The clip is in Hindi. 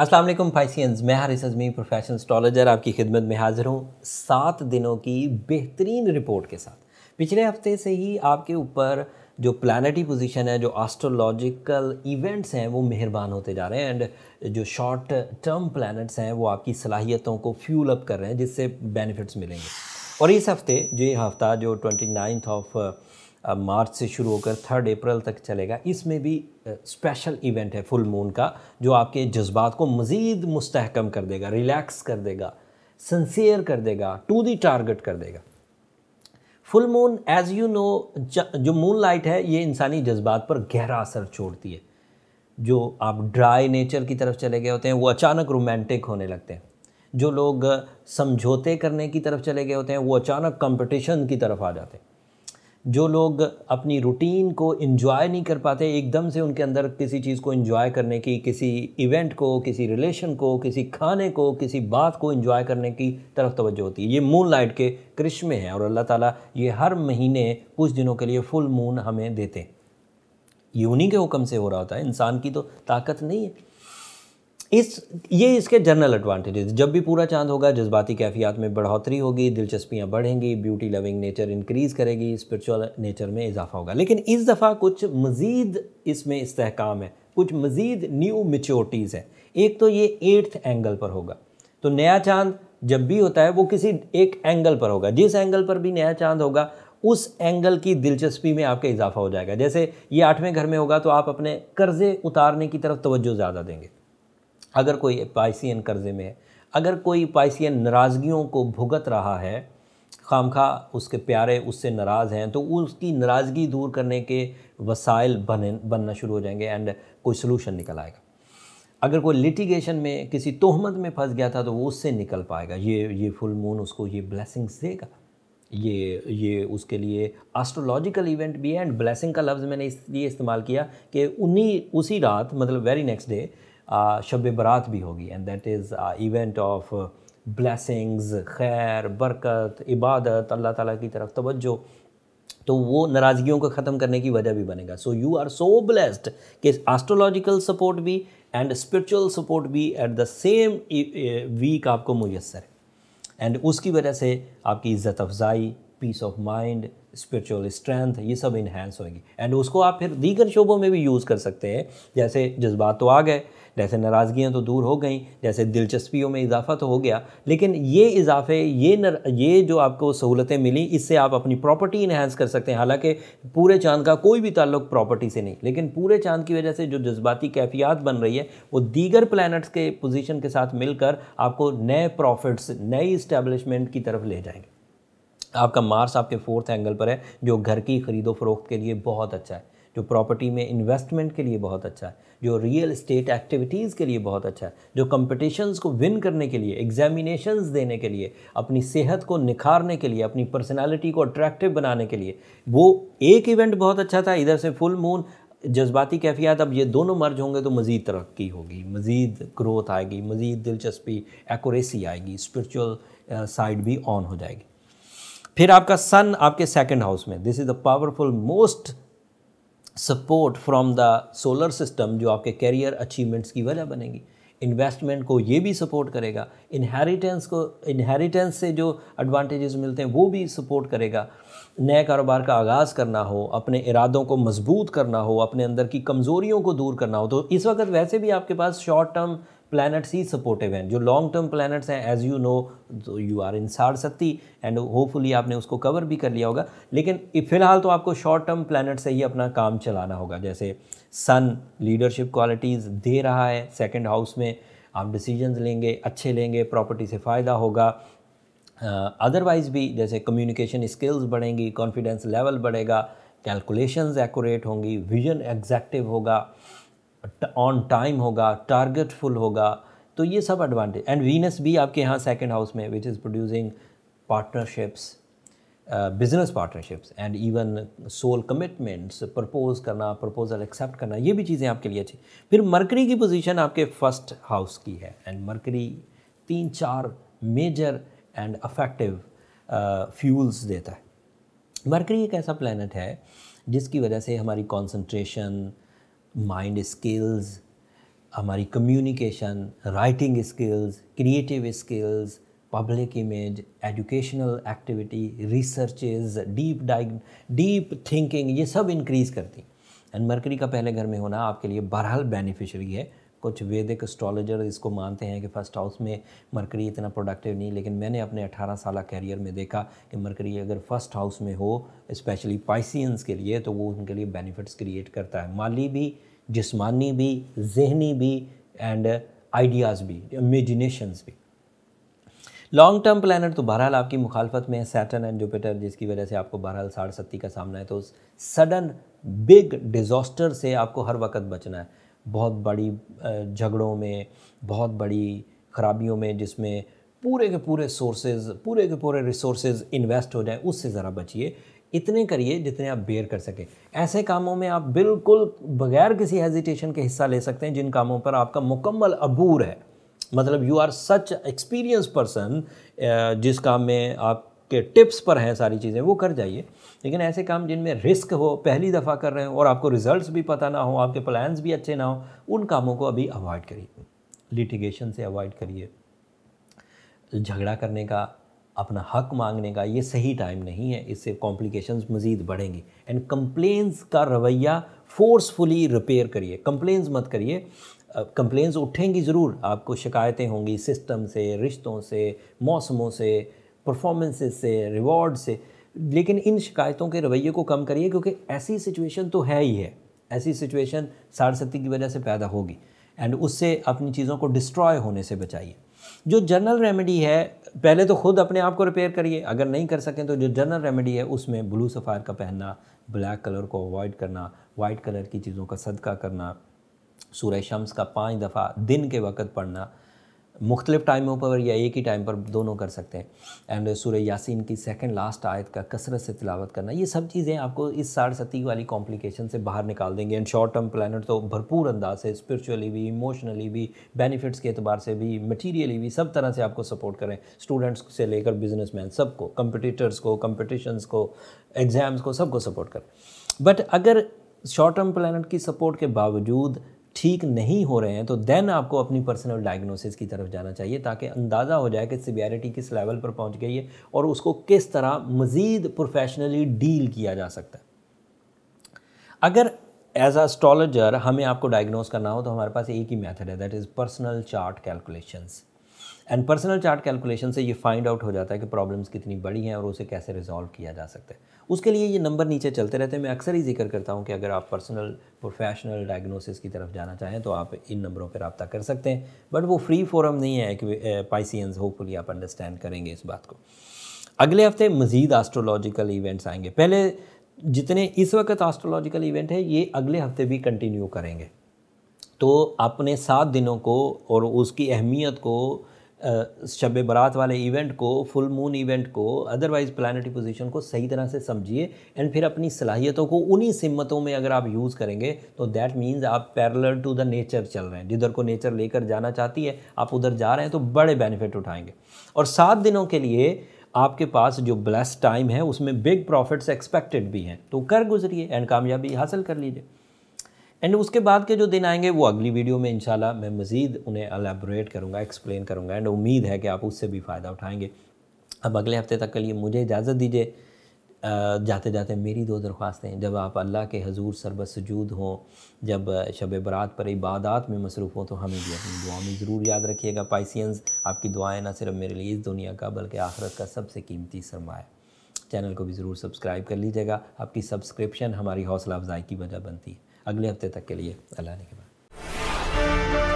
अस्सलाम वालेकुम फाइसियंस मैं हारिस अजमी प्रोफेशनल स्टॉलजर आपकी खिदमत में हाज़िर हूँ सात दिनों की बेहतरीन रिपोर्ट के साथ पिछले हफ्ते से ही आपके ऊपर जो प्लानटी पोजीशन है जो एस्ट्रोलॉजिकल इवेंट्स हैं वो मेहरबान होते जा रहे हैं एंड जो शॉर्ट टर्म प्लानट्स हैं वो आपकी सलाहियतों को फ्यूल अप कर रहे हैं जिससे बेनिफिट्स मिलेंगे और इस हफ्ते जो ये हफ्ता जो ट्वेंटी ऑफ मार्च से शुरू होकर थर्ड अप्रैल तक चलेगा इसमें भी स्पेशल इवेंट है फुल मून का जो आपके जज्बात को मज़ीद मुस्तहकम कर देगा रिलैक्स कर देगा सन्सियर कर देगा टू दी टारगेट कर देगा full moon as you know जो मून लाइट है ये इंसानी जज्बात पर गहरा असर छोड़ती है जो आप ड्राई नेचर की तरफ चले गए होते हैं वो अचानक रोमांटिक होने लगते हैं जो लोग समझौते करने की तरफ चले गए होते हैं वो अचानक कंपटीशन की तरफ आ जाते हैं जो लोग अपनी रूटीन को इन्जॉय नहीं कर पाते एकदम से उनके अंदर किसी चीज़ को इन्जॉय करने की किसी इवेंट को किसी रिलेशन को किसी खाने को किसी बात को इन्जॉय करने की तरफ तवज्जो होती है ये मून लाइट के करिश्मे हैं और अल्लाह ताला ये हर महीने कुछ दिनों के लिए फुल मून हमें देते हैं ये उन्हीं के हुक्म से हो रहा होता है इंसान की तो ताकत नहीं है इस ये इसके जनरल एडवांटेजेस जब भी पूरा चांद होगा जज्बाती कैफियत में बढ़ोतरी होगी दिलचस्पियाँ बढ़ेंगी ब्यूटी लविंग नेचर इंक्रीज़ करेगी स्पिरिचुअल नेचर में इजाफा होगा लेकिन इस दफ़ा कुछ मज़ीद इसमें इसकाम है कुछ मज़ीद न्यू मेच्योरिटीज़ है एक तो ये एट्थ एंगल पर होगा तो नया चांद जब भी होता है वो किसी एक एंगल पर होगा जिस एंगल पर भी नया चांद होगा उस एंगल की दिलचस्पी में आपका इजाफा हो जाएगा जैसे ये आठवें घर में होगा तो आप अपने कर्ज़े उतारने की तरफ तवज्जो ज़्यादा देंगे अगर कोई पाइसियन कर्ज़े में है अगर कोई पाइसियन नाराज़गियों को भुगत रहा है खाम खा उसके प्यारे उससे नाराज़ हैं तो उसकी नाराज़गी दूर करने के वसाइल बने बनना शुरू हो जाएंगे एंड कोई सलूशन निकल आएगा अगर कोई लिटिगेशन में किसी तोहमत में फंस गया था तो वो उससे निकल पाएगा ये ये फुल मून उसको ये ब्लेसिंग्स देगा ये ये उसके लिए एस्ट्रोलॉजिकल इवेंट भी है एंड ब्लेसिंग का लफ्ज़ मैंने इसलिए इस्तेमाल किया कि उन्हीं उसी रात मतलब वेरी नेक्स्ट डे शब बरात भी होगी and that is event of blessings खैर बरकत इबादत अल्लाह ताला की तरफ तवज्जो तो वो नाराज़गियों को ख़त्म करने की वजह भी बनेगा so you are so blessed कि एस्ट्रोलॉजिकल सपोर्ट भी एंड स्पिरिचुअल सपोर्ट भी एट द सेम वीक आपको मैसर है एंड उसकी वजह से आपकी इज़्ज़त अफजाई peace of mind spiritual strength ये सब इन्हेंस होगी एंड उसको आप फिर दीगर शोबों में भी यूज़ कर सकते हैं जैसे जज्बात तो आ गए जैसे नाराज़गियाँ तो दूर हो गई जैसे दिलचस्पियों में इजाफा तो हो गया लेकिन ये इजाफे ये नर, ये जो आपको सहूलतें मिली इससे आप अपनी प्रॉपर्टी इन्हेंस कर सकते हैं हालांकि पूरे चांद का कोई भी ताल्लुक प्रॉपर्टी से नहीं लेकिन पूरे चांद की वजह से जो जज्बाती कैफियात बन रही है वो दीगर प्लानट्स के पोजिशन के साथ मिलकर आपको नए प्रॉफिट्स नई इस्टेबलिशमेंट की तरफ ले जाएंगे आपका मार्स आपके फोर्थ एंगल पर है जो घर की ख़रीदो फरोख्त के लिए बहुत अच्छा है जो प्रॉपर्टी में इन्वेस्टमेंट के लिए बहुत अच्छा है जो रियल इस्टेट एक्टिविटीज़ के लिए बहुत अच्छा है जो कंपटिशन्स को विन करने के लिए एग्जामिनेशंस देने के लिए अपनी सेहत को निखारने के लिए अपनी पर्सनैलिटी को अट्रैक्टिव बनाने के लिए वो एक इवेंट बहुत अच्छा था इधर से फुल मून जज्बाती कैफियत अब ये दोनों मर्ज होंगे तो मज़ीद तरक्की होगी मज़ीद ग्रोथ आएगी मज़ीद दिलचस्पी एक्यूरेसी आएगी स्पिरिचुअल साइड uh, भी ऑन हो जाएगी फिर आपका सन आपके सेकंड हाउस में this is the powerful most support from the solar system जो आपके कैरियर अचीवमेंट्स की वजह बनेगी इन्वेस्टमेंट को ये भी सपोर्ट करेगा इनहेरिटेंस को इनहेरिटेंस से जो एडवांटेजेस मिलते हैं वो भी सपोर्ट करेगा नए कारोबार का आगाज़ करना हो अपने इरादों को मजबूत करना हो अपने अंदर की कमज़ोरियों को दूर करना हो तो इस वक्त वैसे भी आपके पास शॉर्ट टर्म प्लानट्स ही सपोर्टिव हैं जो लॉन्ग टर्म planets हैं एज यू नो तो are in Sade Sati and hopefully आपने उसको कवर भी कर लिया होगा लेकिन फ़िलहाल तो आपको शॉर्ट टर्म प्लानट से ही अपना काम चलाना होगा जैसे सन लीडरशिप क्वालिटीज़ दे रहा है सेकेंड हाउस में आप डिसीजन लेंगे अच्छे लेंगे प्रॉपर्टी से फ़ायदा होगा अदरवाइज़ uh, भी जैसे कम्युनिकेशन स्किल्स बढ़ेंगी कॉन्फिडेंस लेवल बढ़ेगा कैलकुलेशंस एक्यूरेट होंगी विजन एग्जैक्टिव होगा ऑन टाइम होगा टारगेटफुल होगा तो ये सब एडवांटेज एंड वीनस भी आपके यहाँ सेकेंड हाउस में which is producing partnerships business partnerships and even soul commitments propose करना प्रपोजल एक्सेप्ट करना ये भी चीज़ें आपके लिए अच्छी फिर मरकरी की पोजीशन आपके फर्स्ट हाउस की है एंड मरकरी तीन चार मेजर एंड अफेक्टिव फ्यूल्स देता है मरकरी एक ऐसा प्लानट है जिसकी वजह से हमारी कॉन्सनट्रेशन माइंड स्किल्स हमारी communication writing skills creative skills public image educational activity researches deep dig deep thinking ये सब इंक्रीज़ करती एंड मरकरी का पहले घर में होना आपके लिए बहरहाल बेनिफिशरी है कुछ वैदिक एस्ट्रोलॉजर इसको मानते हैं कि फर्स्ट हाउस में मरकरी इतना प्रोडक्टिव नहीं लेकिन मैंने अपने 18 साल कैरियर में देखा कि मरकरी अगर फर्स्ट हाउस में हो स्पेशली पाइसियंस के लिए तो वो उनके लिए बेनिफिट्स क्रिएट करता है माली भी जिसमानी भी जहनी भी एंड आइडियाज़ भी इमेजिनेशनस भी लॉन्ग टर्म प्लानट तो बहरहाल आपकी मुखालफत में है सैटन एंड जुपिटर जिसकी वजह से आपको बहरहाल साढ़ सत्ती का सामना है तो उस सडन बिग डिज़ास्टर से आपको हर वक्त बचना है बहुत बड़ी झगड़ों में बहुत बड़ी खराबियों में जिसमें पूरे के पूरे सोर्सेज पूरे के पूरे रिसोर्सेज इन्वेस्ट हो जाए उससे ज़रा बचिए इतने करिए जितने आप बेयर कर सकें ऐसे कामों में आप बिल्कुल बगैर किसी हेजिटेशन के हिस्सा ले सकते हैं जिन कामों पर आपका मुकम्मल अबूर है मतलब you are such experience person जिस काम में आप के टिप्स पर हैं सारी चीज़ें वो कर जाइए लेकिन ऐसे काम जिनमें रिस्क हो पहली दफ़ा कर रहे हो और आपको रिजल्ट्स भी पता ना हो आपके प्लान्स भी अच्छे ना हो उन कामों को अभी अवॉइड करिए लिटिगेशन से अवॉइड करिए झगड़ा करने का अपना हक मांगने का ये सही टाइम नहीं है इससे कॉम्प्लिकेशंस मज़ीद बढ़ेंगी एंड कंप्लेंस का रवैया फोर्सफुली रिपेयर करिए कंप्लेंस मत करिए कंप्लेंस उठेंगी ज़रूर आपको शिकायतें होंगी सिस्टम से रिश्तों से मौसमों से परफॉर्मेंसेस से रिवॉर्ड से लेकिन इन शिकायतों के रवैये को कम करिए क्योंकि ऐसी सिचुएशन तो है ही है ऐसी सिचुएशन सारसती की वजह से पैदा होगी एंड उससे अपनी चीज़ों को डिस्ट्रॉय होने से बचाइए जो जनरल रेमेडी है पहले तो खुद अपने आप को रिपेयर करिए अगर नहीं कर सकें तो जो जनरल रेमेडी है उसमें ब्लू सफ़ायर का पहनना ब्लैक कलर को अवॉइड करना वाइट कलर की चीज़ों का सदका करना सूर्य शम्स का पाँच दफ़ा दिन के वक्त पढ़ना मुख्तलिफ़ टाइमों पर या एक ही टाइम पर दोनों कर सकते हैं एंड सूर्य यासिन की सेकंड लास्ट आयत का कसरत से तिलावत करना ये सब चीज़ें आपको इस साढ़ सती वाली कॉम्प्लिकेशन से बाहर निकाल देंगे एंड शॉर्ट टर्म प्लानट तो भरपूर अंदाज से स्परिचुअली भी इमोशनली भी बेनिफिट्स के अतबार से भी मटीरियली भी सब तरह से आपको सपोर्ट करें स्टूडेंट्स से लेकर बिजनेस मैन सबको कंपटीटर्स को कम्पटिशन को एग्ज़ाम्स को सबको सपोर्ट करें बट अगर शॉर्ट टर्म प्लानट की सपोर्ट के बावजूद ठीक नहीं हो रहे हैं तो देन आपको अपनी पर्सनल डायग्नोसिस की तरफ जाना चाहिए ताकि अंदाज़ा हो जाए कि सीवियरिटी किस लेवल पर पहुंच गई है और उसको किस तरह मज़ीद प्रोफेशनली डील किया जा सकता है अगर एज एस्ट्रोलॉजर हमें आपको डायग्नोस करना हो तो हमारे पास एक ही मेथड है that is personal chart calculations and personal chart calculation से ये फाइंड आउट हो जाता है कि प्रॉब्लम्स कितनी बड़ी हैं और उसे कैसे रिजॉल्व किया जा सकता है उसके लिए ये नंबर नीचे चलते रहते हैं मैं अक्सर ही जिक्र करता हूँ कि अगर आप पर्सनल प्रोफेशनल डायग्नोसिस की तरफ जाना चाहें तो आप इन नंबरों पर रबता कर सकते हैं बट वो फ्री फोरम नहीं है कि पाइसियंस होपफुली आप अंडरस्टैंड करेंगे इस बात को अगले हफ्ते मज़ीद आस्ट्रोलॉजिकल इवेंट्स आएंगे पहले जितने इस वक्त आस्ट्रोलॉजिकल इवेंट है ये अगले हफ्ते भी कंटिन्यू करेंगे तो अपने सात दिनों को और उसकी अहमियत को शब बरात वाले इवेंट को फुल मून इवेंट को अदरवाइज़ प्लानटरी पोजीशन को सही तरह से समझिए एंड फिर अपनी सलाहियतों को उन्हीं सिमतों में अगर आप यूज़ करेंगे तो दैट मीन्स आप पैरल टू द नेचर चल रहे हैं जिधर को नेचर लेकर जाना चाहती है आप उधर जा रहे हैं तो बड़े बेनिफिट उठाएंगे और सात दिनों के लिए आपके पास जो ब्लैस टाइम है उसमें बिग प्रॉफिट्स एक्सपेक्टेड भी हैं तो कर गुजरिए एंड कामयाबी हासिल कर लीजिए एंड उसके बाद के जो दिन आएंगे वो अगली वीडियो में इंशाल्लाह मैं मज़ीद उन्हें अलेबोरेट करूँगा एक्सप्लेन करूँगा एंड उम्मीद है कि आप उससे भी फ़ायदा उठाएंगे अब अगले हफ्ते तक के लिए मुझे इजाज़त दीजिए जाते जाते मेरी दो दरख्वास्तें जब आप अल्लाह के हजूर सरबत सजूद हों जब शब बरात पर इबादत में मसरूफ़ हों तो हमें भी अपनी दुआ में ज़रूर याद रखिएगा पाइसियंस आपकी दुआएँ ना सिर्फ मेरे लिए इस दुनिया का बल्कि आखरत का सबसे कीमती सरमाया चैनल को भी ज़रूर सब्सक्राइब कर लीजिएगा आपकी सब्सक्रिप्शन हमारी हौसला अफजाई की वजह बनती है अगले हफ्ते तक के लिए अल्लाह ने के बाद